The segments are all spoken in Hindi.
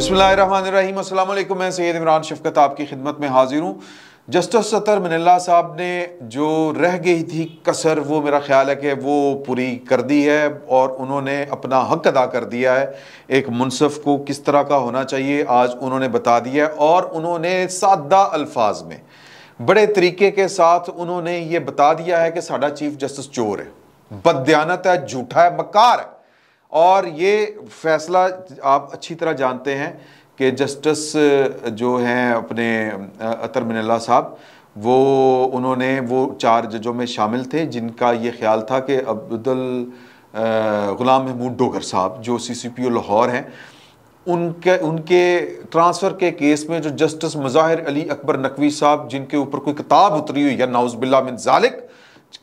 बिस्मिल मैं सैद इमरान शफकत आपकी खिदमत में हाजिर हूँ जस्टिस सतर मनिल्ला साहब ने जो रह गई थी कसर वो मेरा ख्याल है कि वो पूरी कर दी है और उन्होंने अपना हक अदा कर दिया है एक मुनसफ़ को किस तरह का होना चाहिए आज उन्होंने बता दिया है और उन्होंने सादा अल्फाज में बड़े तरीके के साथ उन्होंने ये बता दिया है कि साढ़ा चीफ जस्टिस चोर है बदयानत है झूठा है मकार है और ये फैसला आप अच्छी तरह जानते हैं कि जस्टिस जो हैं अपने अतर मिनल्ला साहब वो उन्होंने वो चार जजों में शामिल थे जिनका ये ख्याल था कि अब्दुल ग़ुलाम महमूद डोगर साहब जो सी सी पी ओ लाहौर हैं उनके उनके ट्रांसफ़र के केस में जो जस्टिस मज़ाहिर अली अकबर नकवी साहब जिनके ऊपर कोई किताब उतरी हुई है नाउज़बिल्ला मिन जालिक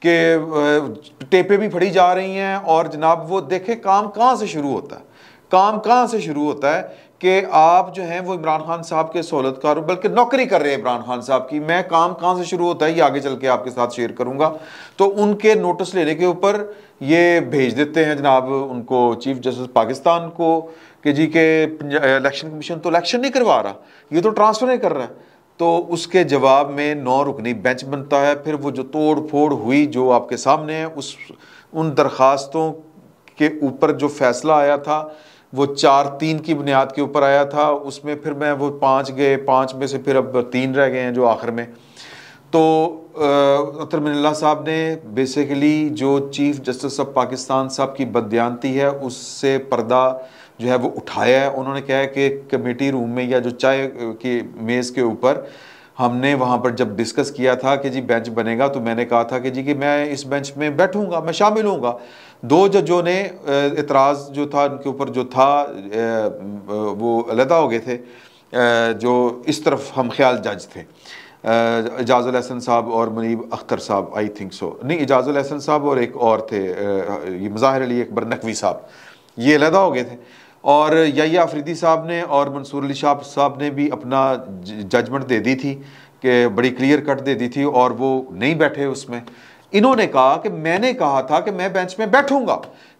के टेपे भी फड़ी जा रही हैं और जनाब वो देखे काम कहाँ से शुरू होता है काम कहाँ से शुरू होता है कि आप जो हैं वो इमरान खान साहब के सहूलतकार बल्कि नौकरी कर रहे हैं इमरान खान साहब की मैं काम कहाँ से शुरू होता है ये आगे चल के आपके साथ शेयर करूँगा तो उनके नोटिस लेने के ऊपर ये भेज देते हैं जनाब उनको चीफ जस्टिस पाकिस्तान को कि जी के इलेक्शन कमीशन तो इलेक्शन नहीं करवा रहा ये तो ट्रांसफ़र नहीं कर रहा है तो उसके जवाब में नौ रुकनी बेंच बनता है फिर वो जो तोड़ फोड़ हुई जो आपके सामने है उस उन दरख्वास्तों के ऊपर जो फैसला आया था वो चार तीन की बुनियाद के ऊपर आया था उसमें फिर मैं वो पाँच गए पाँच में से फिर अब तीन रह गए हैं जो आखिर में तो अतर मिनल्ला साहब ने बेसिकली जो चीफ जस्टिस ऑफ पाकिस्तान साहब की बदयानती है उससे पर्दा जो है वो उठाया है उन्होंने कहा है कि कमेटी रूम में या जो चाय की मेज़ के ऊपर हमने वहाँ पर जब डिस्कस किया था कि जी बेंच बनेगा तो मैंने कहा था कि जी कि मैं इस बेंच में बैठूंगा मैं शामिल हूँगा दो जजों ने इतराज़ जो था उनके ऊपर जो था वो अलहदा हो गए थे जो इस तरफ हम ख्याल जज थे एजाज़ुल अहसन साहब और मुनीब अख्तर साहब आई थिंक सो नहीं एजाज़ुल अहसन साहब और एक और थे ये मज़ाहिर अली अकबर नकवी साहब ये अलहदा हो गए थे और यही आफरीदी साहब ने और मंसूर अली शाह साहब ने भी अपना जजमेंट दे दी थी कि बड़ी क्लियर कट दे दी थी और वो नहीं बैठे उसमें इन्होंने कहा कि मैंने कहा था कि मैं बेंच में बैठूंगा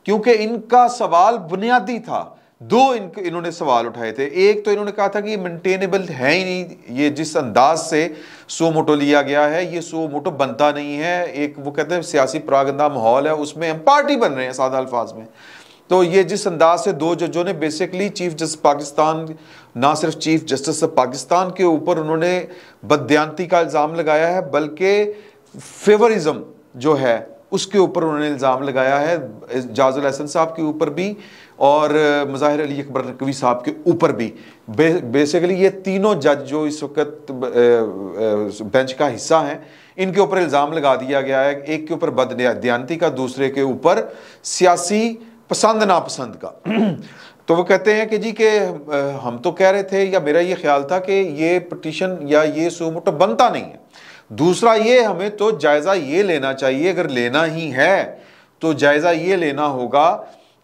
क्योंकि इनका सवाल बुनियादी था दो इन इन्होंने सवाल उठाए थे एक तो इन्होंने कहा था कि ये मेंटेनेबल है ही नहीं ये जिस अंदाज से सो मोटो लिया गया है ये सो मोटो बनता नहीं है एक वो कहते हैं सियासी प्रागंदा माहौल है उसमें हम पार्टी बन रहे हैं सादा अल्फाज में तो ये जिस अंदाज से दो जजों ने बेसिकली चीफ जस्टिस पाकिस्तान ना सिर्फ चीफ जस्टिस ऑफ पाकिस्तान के ऊपर उन्होंने बदयांती का इल्ज़ाम लगाया है बल्कि फेवरिज्म जो है उसके ऊपर उन्होंने इल्ज़ाम लगाया है जाजुल अहसन साहब के ऊपर भी और मज़ाहिर अली अकबर नकवी साहब के ऊपर भी बे, बेसिकली ये तीनों जज जो इस वक्त बेंच का हिस्सा हैं इनके ऊपर इल्ज़ाम लगा दिया गया है एक के ऊपर बदती का दूसरे के ऊपर सियासी पसंद नापसंद का तो वो कहते हैं कि जी के हम तो कह रहे थे या मेरा ये ख्याल था कि ये पटिशन या ये सोमोटो बनता नहीं है दूसरा ये हमें तो जायज़ा ये लेना चाहिए अगर लेना ही है तो जायज़ा ये लेना होगा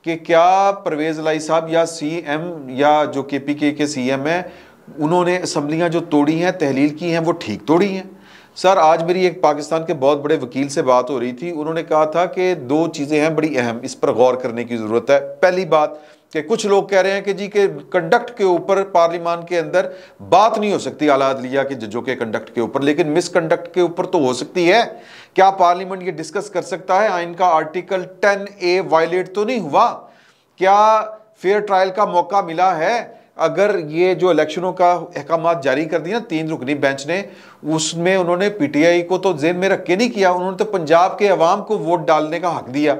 कि क्या परवेज़ लाई साहब या सीएम या जो के पी के के सी एम है उन्होंने असम्बलियाँ जो तोड़ी हैं तहलील की हैं वो ठीक तोड़ी हैं सर आज मेरी एक पाकिस्तान के बहुत बड़े वकील से बात हो रही थी उन्होंने कहा था कि दो चीज़ें हैं बड़ी अहम इस पर गौर करने की ज़रूरत है पहली बात कि कुछ लोग कह रहे हैं कि जी के कंडक्ट के ऊपर पार्लियामान के अंदर बात नहीं हो सकती आला अदलिया के जजों के कंडक्ट के ऊपर लेकिन मिस कंडक्ट के ऊपर तो हो सकती है क्या पार्लियामेंट ये डिस्कस कर सकता है आइन का आर्टिकल टेन ए वायलेट तो नहीं हुआ क्या फेयर ट्रायल का मौका मिला है अगर ये जो इलेक्शनों का अहकाम जारी कर दिए ना तीन रुकनी बेंच ने उसमें उन्होंने पीटीआई को तो जेन में रख के नहीं किया उन्होंने तो पंजाब के अवाम को वोट डालने का हक दिया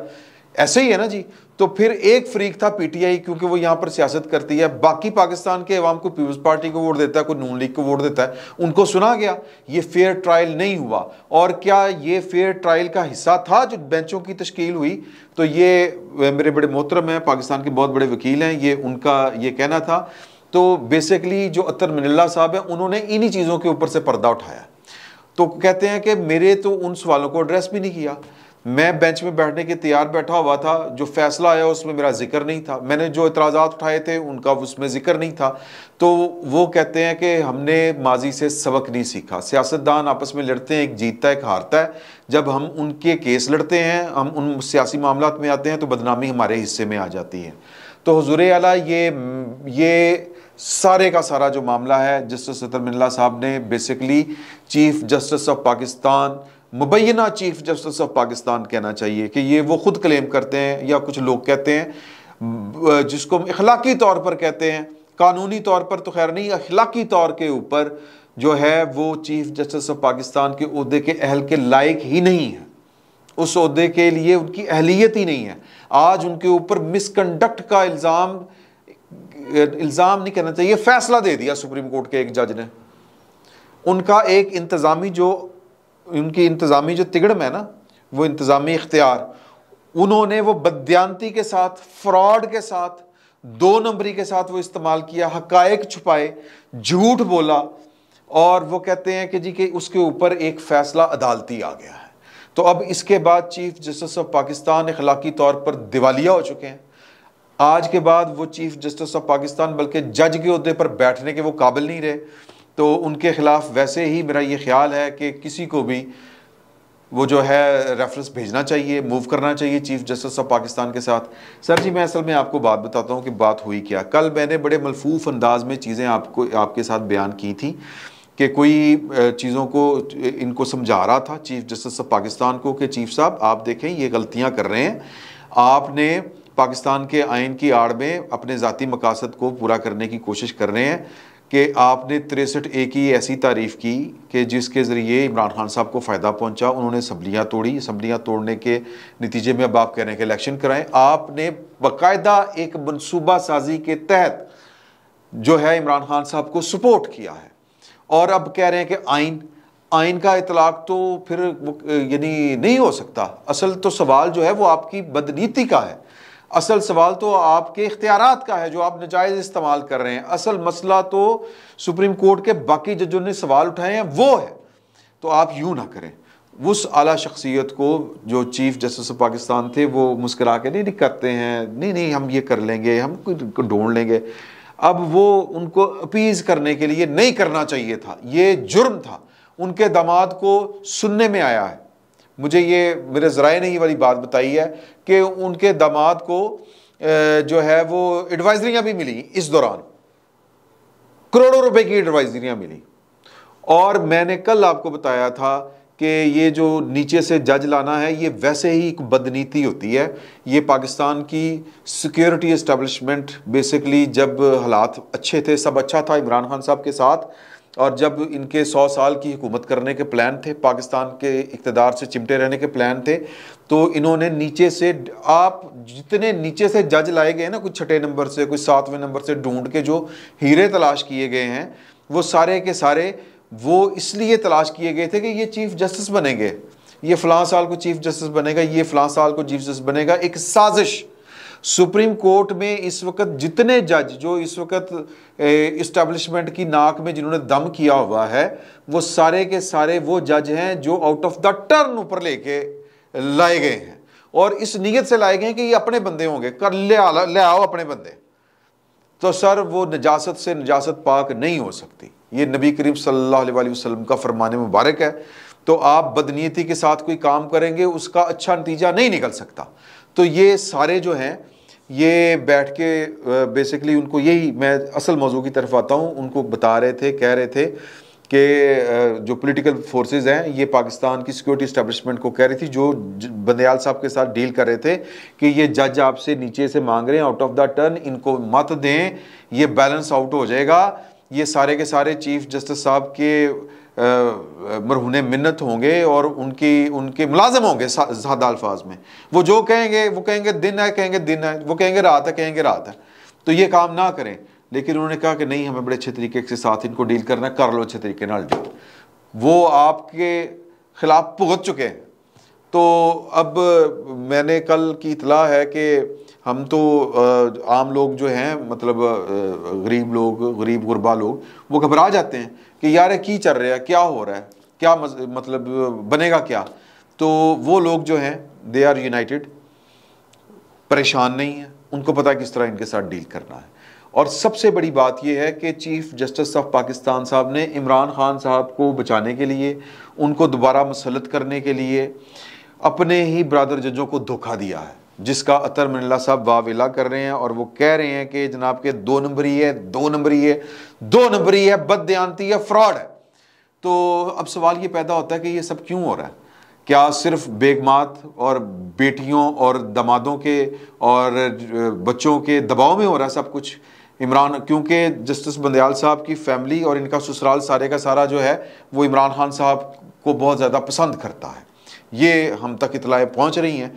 ऐसे ही है ना जी तो फिर एक फ्रीक था पीटीआई क्योंकि वो यहाँ पर सियासत करती है बाकी पाकिस्तान के अवाम को पीपल्स पार्टी को वोट देता है कोई नून लीग को वोट देता है उनको सुना गया ये फेयर ट्रायल नहीं हुआ और क्या ये फेयर ट्रायल का हिस्सा था जो बेंचों की तश्कील हुई तो ये मेरे बड़े मोहतरम हैं पाकिस्तान के बहुत बड़े वकील हैं ये उनका ये कहना था तो बेसिकली जो अतर मनिल्ला साहब हैं उन्होंने इन्हीं चीज़ों के ऊपर से पर्दा उठाया तो कहते हैं कि मेरे तो उन सवालों को एड्रेस भी नहीं किया मैं बेंच में बैठने के तैयार बैठा हुआ था जो फैसला आया उसमें मेरा जिक्र नहीं था मैंने जो इतराज़ा उठाए थे उनका उसमें जिक्र नहीं था तो वो कहते हैं कि हमने माजी से सबक नहीं सीखा सियासतदान आपस में लड़ते हैं एक जीतता है एक हारता है जब हम उनके केस लड़ते हैं हम उन सियासी मामला में आते हैं तो बदनामी हमारे हिस्से में आ जाती है तो हजूर अला ये ये सारे का सारा जो मामला है जस्टिस सतर मिल्ला साहब ने basically chief justice of Pakistan मुबैना चीफ जस्टिस ऑफ पाकिस्तान कहना चाहिए कि ये वो खुद क्लेम करते हैं या कुछ लोग कहते हैं जिसको हम इखलाकी तौर पर कहते हैं कानूनी तौर पर तो खैर नहीं अखलाकी तौर के ऊपर जो है वो चीफ जस्टिस ऑफ पाकिस्तान के अहदे के अहल के लायक ही नहीं है उस अहदे के लिए उनकी अहलियत ही नहीं है आज उनके ऊपर मिसकंडक्ट का इल्ज़ाम इल्ज़ाम नहीं कहना चाहिए फैसला दे दिया सुप्रीम कोर्ट के एक जज ने उनका एक इंतज़ामी जो उनकी इंतज़ामी जो तिगड़म है ना वो इंतज़ामी इख्तियार उन्होंने वो बदयांती के साथ फ्रॉड के साथ दो नंबरी के साथ वो इस्तेमाल किया हकायक छुपाए झूठ बोला और वो कहते हैं कि जी के उसके ऊपर एक फ़ैसला अदालती आ गया है तो अब इसके बाद चीफ जस्टिस ऑफ पाकिस्तान इखलाकी तौर पर दिवालिया हो चुके हैं आज के बाद वो चीफ जस्टिस ऑफ पाकिस्तान बल्कि जज के अहदे पर बैठने के वो काबिल नहीं रहे तो उनके ख़िलाफ़ वैसे ही मेरा ये ख्याल है कि किसी को भी वो जो है रेफरेंस भेजना चाहिए मूव करना चाहिए चीफ जस्टिस ऑफ पाकिस्तान के साथ सर जी मैं असल में आपको बात बताता हूँ कि बात हुई क्या कल मैंने बड़े मलफूफ अंदाज में चीज़ें आपको आपके साथ बयान की थी कि कोई चीज़ों को इनको समझा रहा था चीफ जस्टिस ऑफ पाकिस्तान को कि चीफ साहब आप देखें ये गलतियाँ कर रहे हैं आपने पाकिस्तान के आइन की आड़ में अपने ज़ाती मकासद को पूरा करने की कोशिश कर रहे हैं कि आपने तिरसठ ए की ऐसी तारीफ़ की कि जिसके ज़रिए इमरान खान साहब को फ़ायदा पहुंचा उन्होंने असम्बलियाँ तोड़ी असम्बलियाँ तोड़ने के नतीजे में अब आप कह रहे हैं कि इलेक्शन कराएं आपने बाकायदा एक मनसूबा साजी के तहत जो है इमरान खान साहब को सपोर्ट किया है और अब कह रहे हैं कि आइन आइन का इतलाक तो फिर यानी नहीं हो सकता असल तो सवाल जो है वो आपकी बदनीति का है असल सवाल तो आपके इख्तियार का है जो आप नजायज़ इस्तेमाल कर रहे हैं असल मसला तो सुप्रीम कोर्ट के बाकी जजों ने सवाल उठाए हैं वो है तो आप यूँ ना करें उस आला शख्सियत को जो चीफ जस्टिस ऑफ पाकिस्तान थे वो मुस्करा के नहीं नहीं करते हैं नहीं नहीं हम ये कर लेंगे हम ढूंढ लेंगे अब वो उनको अपीज करने के लिए नहीं करना चाहिए था ये जुर्म था उनके दामाद को सुनने में आया है मुझे ये मेरे ज़राए ने ही वाली बात बताई है कि उनके दामाद को जो है वो एडवाइजरियाँ भी मिली इस दौरान करोड़ों रुपए की एडवाइजरियाँ मिली और मैंने कल आपको बताया था कि ये जो नीचे से जज लाना है ये वैसे ही एक बदनीति होती है ये पाकिस्तान की सिक्योरिटी इस्टबलिशमेंट बेसिकली जब हालात अच्छे थे सब अच्छा था इमरान खान साहब के साथ और जब इनके सौ साल की हुकूमत करने के प्लान थे पाकिस्तान के इकतदार से चिमटे रहने के प्लान थे तो इन्होंने नीचे से आप जितने नीचे से जज लाए गए ना कुछ छठे नंबर से कुछ सातवें नंबर से ढूंढ के जो हीरे तलाश किए गए हैं वो सारे के सारे वो इसलिए तलाश किए गए थे कि ये चीफ जस्टिस बनेंगे ये फ़लाँ साल को चीफ जस्टिस बनेगा ये फ़लाँ साल को चीफ जस्टिस बनेगा एक साजिश सुप्रीम कोर्ट में इस वक्त जितने जज जो इस वक्त इस्टेब्लिशमेंट की नाक में जिन्होंने दम किया हुआ है वो सारे के सारे वो जज हैं जो आउट ऑफ द टर्न ऊपर लेके लाए गए हैं और इस नीयत से लाए गए हैं कि ये अपने बंदे होंगे कर ले आ, ले आओ अपने बंदे तो सर वो नजासत से नजासत पाक नहीं हो सकती ये नबी करीम सल्लल्लाहु अलैहि वसल्लम का फरमाने मुबारक है तो आप बदनीति के साथ कोई काम करेंगे उसका अच्छा नतीजा नहीं निकल सकता तो ये सारे जो हैं ये बैठ के बेसिकली उनको यही मैं असल मौजू की तरफ आता हूँ उनको बता रहे थे कह रहे थे कि जो पॉलिटिकल फोर्सेस हैं ये पाकिस्तान की सिक्योरिटी इस्टेब्लिशमेंट को कह रही थी जो बंदयाल साहब के साथ डील कर रहे थे कि ये जज आपसे नीचे से मांग रहे हैं आउट ऑफ द टर्न इनको मत दें ये बैलेंस आउट हो जाएगा ये सारे के सारे चीफ जस्टिस साहब के मरहुन मिन्नत होंगे और उनकी उनके मुलाजम होंगे सादा अल्फाज में वो जो कहेंगे वो कहेंगे दिन है कहेंगे दिन है वो कहेंगे रात है कहेंगे रात है तो ये काम ना करें लेकिन उन्होंने कहा कि नहीं हमें बड़े अच्छे तरीके के साथ इनको डील करना कर लो अच्छे तरीके नाल डील वो आपके ख़िलाफ़ भुगत चुके हैं तो अब मैंने कल की इतला है कि हम तो आम लोग जो हैं मतलब गरीब लोग गरीब गुरबा लोग वो घबरा जाते हैं कि यार की चल रहा है क्या हो रहा है क्या मतलब बनेगा क्या तो वो लोग जो हैं दे आर यूनाइटेड परेशान नहीं है उनको पता किस तरह इनके साथ डील करना है और सबसे बड़ी बात यह है कि चीफ जस्टिस ऑफ पाकिस्तान साहब ने इमरान खान साहब को बचाने के लिए उनको दोबारा मुसलत करने के लिए अपने ही ब्रदर जजों को धोखा दिया है जिसका अतर मिनला साहब वाविला कर रहे हैं और वो कह रहे हैं कि जनाब के दो नंबरी है दो नंबरी है दो नंबरी है बदती है फ्रॉड है तो अब सवाल ये पैदा होता है कि ये सब क्यों हो रहा है क्या सिर्फ बेगमात और बेटियों और दमादों के और बच्चों के दबाव में हो रहा है सब कुछ इमरान क्योंकि जस्टिस बंदयाल साहब की फैमिली और इनका ससुराल सारे का सारा जो है वो इमरान खान साहब को बहुत ज़्यादा पसंद करता है ये हम तक इतलाएँ पहुँच रही हैं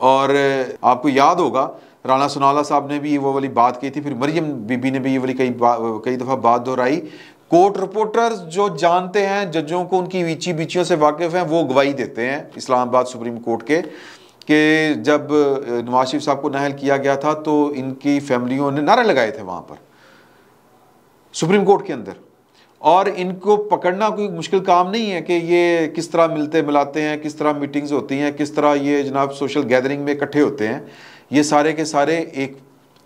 और आपको याद होगा राणा सोनाला साहब ने भी वो वाली बात की थी फिर मरियम बीबी ने भी ये वाली कई कई दफ़ा बात दोहराई कोर्ट रिपोर्टर्स जो जानते हैं जजों को उनकी ऊंची बीचियों से वाकिफ़ हैं वो गवाही देते हैं इस्लामाबाद सुप्रीम कोर्ट के कि जब नवाज शरीफ साहब को नाहल किया गया था तो इनकी फैमिलियों ने नारे लगाए थे वहाँ पर सुप्रीम कोर्ट के अंदर और इनको पकड़ना कोई मुश्किल काम नहीं है कि ये किस तरह मिलते मिलाते हैं किस तरह मीटिंग्स होती हैं किस तरह ये जनाब सोशल गैदरिंग में इकट्ठे होते हैं ये सारे के सारे एक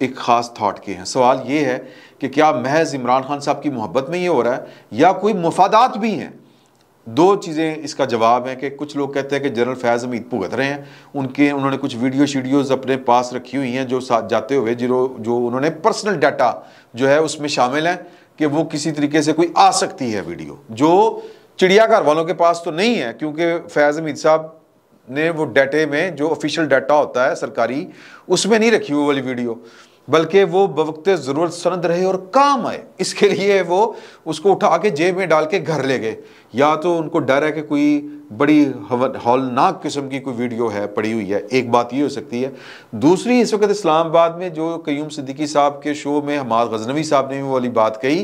एक ख़ास थाट के हैं सवाल ये है कि क्या महज इमरान खान साहब की मोहब्बत में ये हो रहा है या कोई मफादात भी हैं दो चीज़ें इसका जवाब है कि कुछ लोग कहते हैं कि जनरल फैज़ हमीद भुगत रहे हैं उनके उन्होंने कुछ वीडियो शीडियोज़ अपने पास रखी हुई हैं जो साथ जाते हुए जो जो उन्होंने पर्सनल डाटा जो है उसमें शामिल हैं कि वो किसी तरीके से कोई आ सकती है वीडियो जो चिड़ियाघर वालों के पास तो नहीं है क्योंकि फैज़ हमीद साहब ने वो डाटे में जो ऑफिशियल डाटा होता है सरकारी उसमें नहीं रखी हुई वाली वीडियो बल्कि वो बवकते ज़रूरत सनद रहे और काम आए इसके लिए वो उसको उठा के जेब में डाल के घर ले गए या तो उनको डर है कि कोई बड़ी हौलनाक किस्म की कोई वीडियो है पड़ी हुई है एक बात ये हो सकती है दूसरी इस वक्त इस्लामाबाद में जो कयूम सिद्दीकी साहब के शो में हमाद गजनवी साहब ने भी वाली बात कही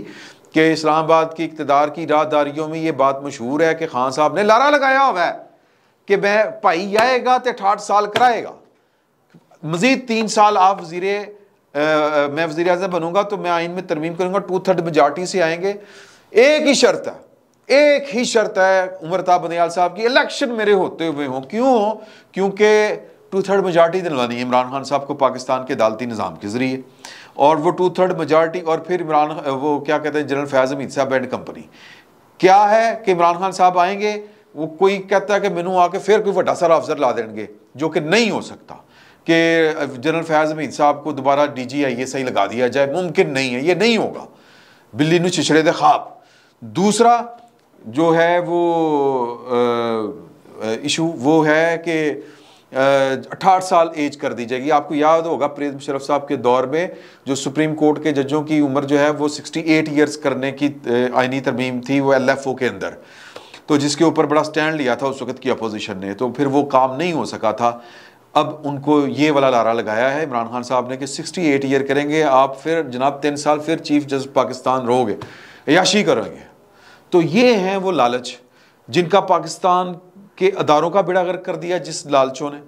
कि इस्लामाबाद की इकतदार की राहदारियों में ये बात मशहूर है कि खान साहब ने लारा लगाया हुआ है कि मैं भाई आएगा तो अठाठ साल कराएगा मज़ीद तीन साल आप वजीरे मैं वजी अजम बनूंगा तो मैं आइन में तरमीम करूँगा टू थर्ड मेजार्टी से आएंगे एक ही शर्त है एक ही शर्त है उमर बनियाल साहब की इलेक्शन मेरे होते हुए हों क्यों क्योंकि टू थर्ड मेजार्टी दिलवानी इमरान खान साहब को पाकिस्तान के अदालती निज़ाम के ज़रिए और वो टू थर्ड मेजार्टी और फिर इमरान वो क्या कहते हैं जनरल फैज़ अमीद साहब एंड कंपनी क्या है कि इमरान खान साहब आएंगे वो कोई कहता है कि मैनू आके फिर कोई व्डा सारा अफसर ला देंगे जो कि नहीं हो सकता कि जनरल फयाज हमीद साहब को दोबारा D G I S I लगा दिया जाए मुमकिन नहीं है ये नहीं होगा बिल्ली नु छिछड़े दे खाब दूसरा जो है वो इशू वो है कि अठारह साल एज कर दी जाएगी आपको याद होगा प्रेम शरफ साहब के दौर में जो सुप्रीम कोर्ट के जजों की उम्र जो है वो 68 ईयर्स करने की आइनी तरमीम थी वो एलएफओ के अंदर तो जिसके ऊपर बड़ा स्टैंड लिया था उस वक्त की अपोजिशन ने तो फिर वो काम नहीं हो सका था अब उनको ये वाला लारा लगाया है इमरान खान साहब ने कि 68 ईयर करेंगे आप फिर जनाब तीन साल फिर चीफ जस्टिस पाकिस्तान रहोगे याशी करेंगे तो ये हैं वो लालच जिनका पाकिस्तान के अदारों का बेड़ा गर्क कर दिया जिस लालचों ने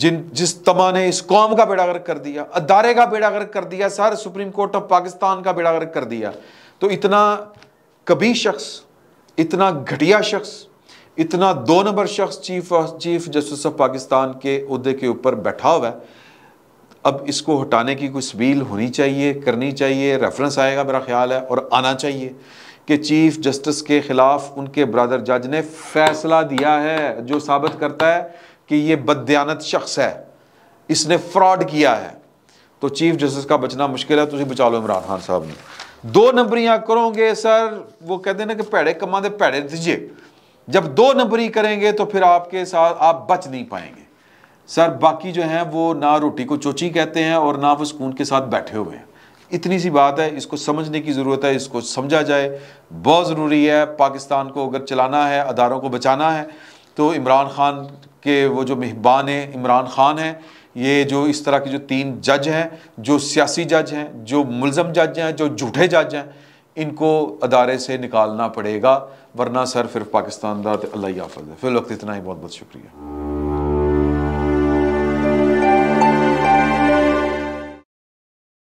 जिन जिस तमा ने इस कौम का बेड़ा गर्क कर दिया अदारे का बेड़ा गर्क कर दिया sir supreme court of Pakistan का बेड़ा गर्क कर दिया तो इतना कभी शख्स इतना घटिया शख्स इतना दो नंबर शख्स chief chief justice of Pakistan के अहदे के ऊपर बैठा हुआ है अब इसको हटाने की कोई सबील होनी चाहिए करनी चाहिए रेफरेंस आएगा मेरा ख्याल है और आना चाहिए कि चीफ जस्टिस के ख़िलाफ़ उनके ब्रदर जज ने फैसला दिया है जो साबित करता है कि ये बदयानत शख्स है इसने फ्रॉड किया है तो चीफ जस्टिस का बचना मुश्किल है तुम बचा लो इमरान खान साहब ने दो नंबरियां करोगे सर वो कहते ना कि भैड़े कमां के भैड़े दीजिए जब दो नंबरी करेंगे तो फिर आपके साथ आप बच नहीं पाएंगे सर बाकी जो हैं वो ना रोटी को चोची कहते हैं और ना वो सुकून के साथ बैठे हुए हैं इतनी सी बात है इसको समझने की ज़रूरत है इसको समझा जाए बहुत ज़रूरी है पाकिस्तान को अगर चलाना है अदारों को बचाना है तो इमरान खान के वो जो मेहबान हैं इमरान खान हैं ये जो इस तरह के जो तीन जज हैं जो सियासी जज हैं जो मुलम जज हैं जो झूठे जज हैं इनको अदारे से निकालना पड़ेगा वरना सर फिर पाकिस्तान का तो अल्लाह ही हाफज है फिलहाल इतना ही बहुत बहुत शुक्रिया